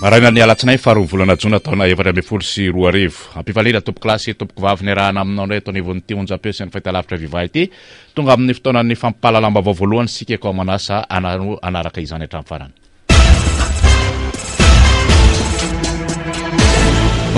naraina ny alatsinay faharoavolana jona ataona efatry ame folo sy roaarivo ampifalina tompokklasy tompokyvavyny rahana aminao nray ataona vonyty onjapeo sy ny fahitalavitra vivahy ity tonga amin'ny fotoanan'ny fampalalamba vao voalohany sykeko manasa anaro anaraka izany atran'ny farany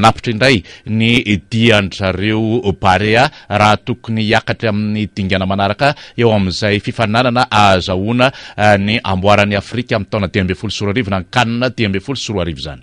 anapitra indray ny dian-drareo barea raha tokony hiakatra amin'ny dingana manaraka eo amin'izay fifananana aazahoana eh, ny amboaran'ny afrika amin'ny taona dia ambe folo soroarivo na ankanona dia amben folo soroa arivo zany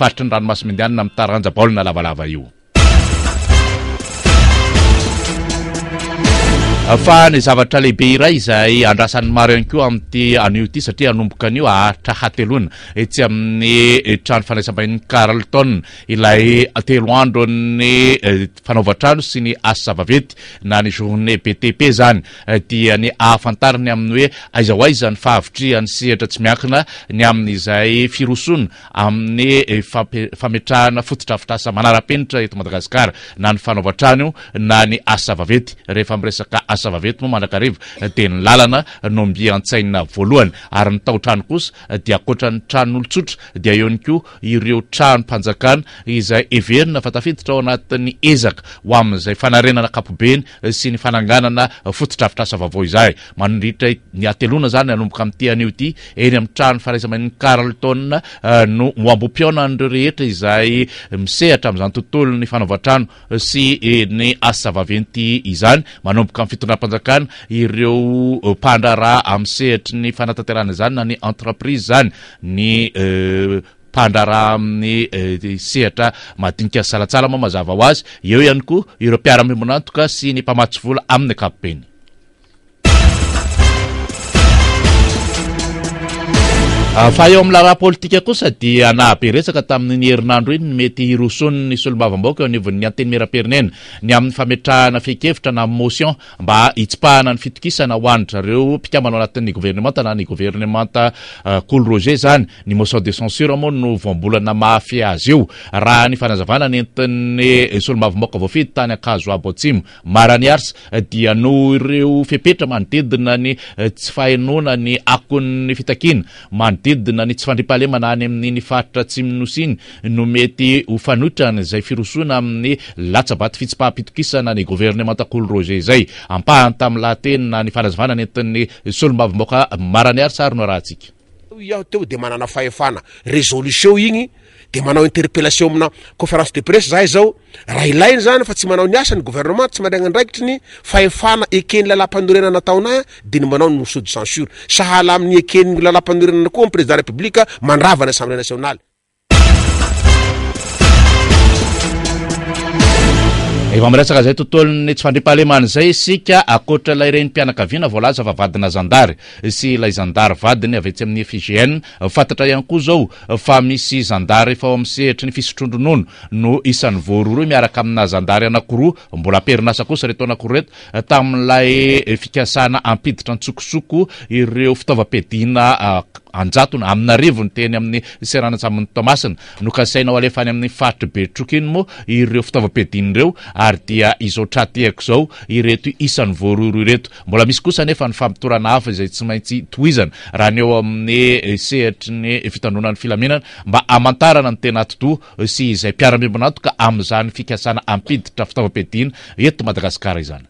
faritryny rano masomendihanna am' taranjabaol na lavalava io fa ny zavatra lehibe iray izay andrasan'ny mari eh, eh, eh, any keo amity anio ty satria anbokanioaaitrateonty aminyranoaatiayeadroyotrasy ny naybtp y tny aminy hoe aizaoaizanyfaavitrany stra tsyiakinany amin'zayirainy zavavet moa mandrakarev nalananotayrnostany tranonolotsotraoeotrano panakan izay everina vatafiditra ao anatin'ny ezaka o aminzay fanarenana kpobeny sy ny fanangananafototravitra yy tranofaraiamanny artôno ambopionanyreo rehetra izayhrnyttnnsynysenyany eh, manombokam nampanjakana ireo euh, mpandra raha amin'ny sehatry ny fanatanterana zany na ny entreprise zany ny euh, mpandraraha amin'ny euh, sehatra madinika ny salatsala moa mazava ho azy eo ihany koa ireo mpiaramemonantoka sy ny mpamatso vola amin'ny ankapobeny Ah, fa eo ami'larahpôlitika kosa diaeka tamin'nyeiony metyny amin'nyfametrahana fekevitra na motion mba hitsipahana ny fitokisana hoanitra reo pikamano anatin'ny governement na ny governemention nsrtanyreo fepeitra manodedinany tsy fahinonany akonny fitakina man didina ny tsy fandri-pahale manany amin'niny faritra tsy minosiny no mety hofanoitrany zay firosoana amin'ny latsabaty fitsipahampitokisana ny gouvernementakoolo roge zay ampahany tamin'y lahateny na ny falazavana any entin'ny solmbavy mbôaka maranyary sary no rahantsika iao teo de manana fahefana résolution igny de manao interpellation amina conférence de presse zahy zao raha ilayiny zany fa tsy manao niasany gouvernement tsy mandragna ndraikitry ny fahefana ekeny lalampanorena nataonay a de ny manao nysou de censure sahalaamin'ny ekenyy lala panorenana koa am président république mandravany assemblé national eva miresaka zay tontolony tsy fandripalemanyzay isika akoatra lay ren'ny mpianakaviana vlaza fa vadina zandary sy lay zandary vadiny avetsy amin'ny éfign fatatra iany ko aofa misydary efaoamn sehtry ny fisotrondronono no isan'nyoaroro miaraka amina zandary anakoro mbola aperinasakosa reto anakoro reto tami'lay fikasana ampiditra ntsokosoko ireo fitaova-pidina ah, anjatona aminarivo ny teny amin'ny seranatsamin'ny ttamasina no kasainao alefany amin'ny fatry be trokiny moa ireo fitaovam-piadiny reo ary dia izo tratihako zao ireto isan'ny voaroro ireto mbola misy kosa nefa nyfampitorana hafa zay tsy maintsy toizana raha anyeo amin'ny eh, sehitri ny fitandonany filamenana mba amantarana ny tena atotoa eh, sy izay mpiarambimboanato ka ami'izany fikasana ampiditra fitaovam-piadiana eto madagasikara izany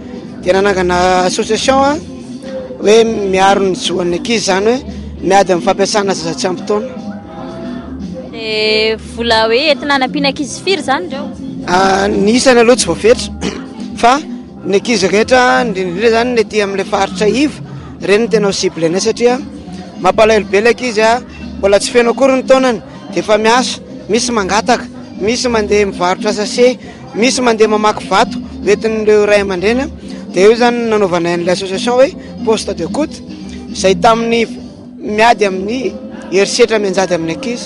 de nanaganaassociationa oe miaro nyjoany akizy zany hoe miady am'ny fampiasana zazatsy e, ampytonaohayadrindrdrindr zany ah, naty amla faritra i renytenailenay saaeloakory nynaymi adeiarotra sae misy mandeh mamaky vato entin'leo rayaman-drenya dea io zany nanaovanayan'la association hoe poste de coûote zay tamin'ny miady amin'ny erisetra mianjady amin'ny akizy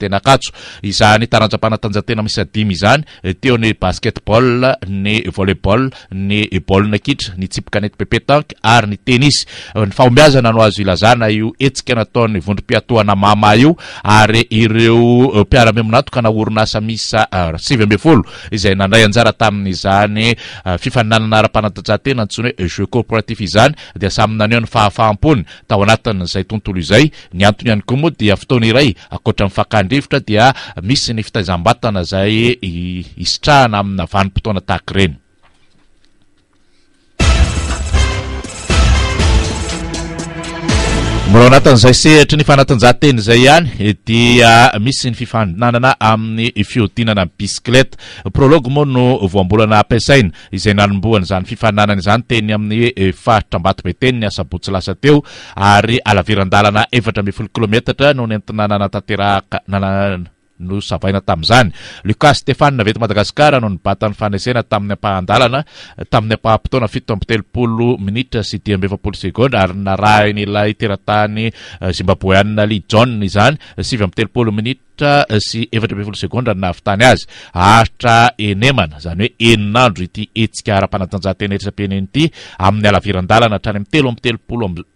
tena kato izany taranjapanatanjahtena misaiy izany teony basketbal ny voleyball nyblinakitra ny tsipkanety pepe tank arynyoaz oeanataony odri-piatonaama ioary ireopiarae uh, minakanaonsaizay uh, nanday anjaratamin'zanyfifaninanana uh, rapanatanjahantena ntsiny hoe jeu cporatif izany de samnaneony fahaahapoaaram'nyfakany revotra dia misy ny fitaizahm-batana zay isitrahana amin'n avanimpotoana tahky reny mbolao anatan'izay sehitry ny fanatanjahateny izay ihany dia ah, misy ny fifananana amin'ny fiodinana nny bisikileta prologe moa no voambolana ampiasaina izay nalombohany zany fifainanana izany teny amin'ny eh, faritrambato ba teny ny asabotsy lasa teo ary alaveran-dalana efatra me folo kilometatra no nentina nanatanteraka nana no savaina tamn'izany lukas stefane na veto madagasikara no ny batan'ny fanasana tamin'ny ampahandalana tamin'ny ampahampotoana fito amb telopolo minitra sy di amby efapolo segonda ary narainy la teratany eh, zimbaboeana lijaoe izany sy vy am telopolo minitra eh, sy efatrabe polosegondra ary nahavitany azy aritra enemana zany hoe eninandro ity etsika ara-panajanjahantena hersam-pinen'ity amin'ny alavirandalana hatrany am' telo amitelopoloa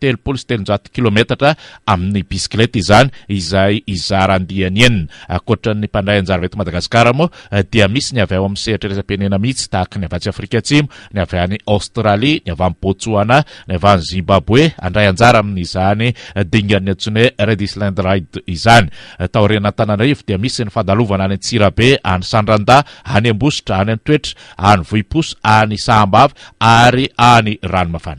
telopstelo kilometatra amin'ny bisikleta izany izay izarandiany eni akotrany mpandrayanjaraetomadagaskarmo eh, dia misy ny avo am'yseitrresampinena mihitsy taaka ny avtsy afrikasim ny avy any aostralia ny avy botsoana ny avy ny zimbaboe andray anjara amin''zany eh, dingaytsiny oe redislandrid izany ataorennatanai eh, di misy nfadaana aytsirabe ay sandrand any ambositra any atoetra anyvoiposo anysambav ary any ranoafan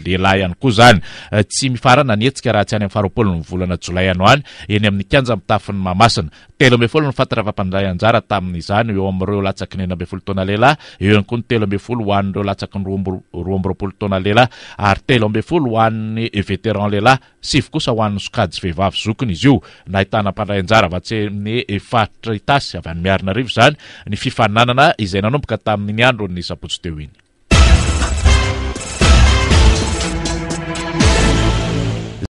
lehilahy ihany koa zany eh, tsy mifarana ny etsika raha tsy any am'ny faropolo volana jolayany any eny amin'ny kanjamitafin'ny mamasina telo ambe fol nyfatatrafampandray anjara tamin'zany eo areo latsakny enyamb folotonalehlahy eo aykoa ny telo ambe folhoanreo latsakny mrolotonalehlahy ary telo ambe fol hoanny vétéran lehlahy sivykosa hoan'ny sokads vehivav zokiny izy io nahitnaampandraynjara vatsyamin'nyfatrtsy avy anymiarina riv zany ny fifananana izay nanomboka taminny andronysapotsteoiny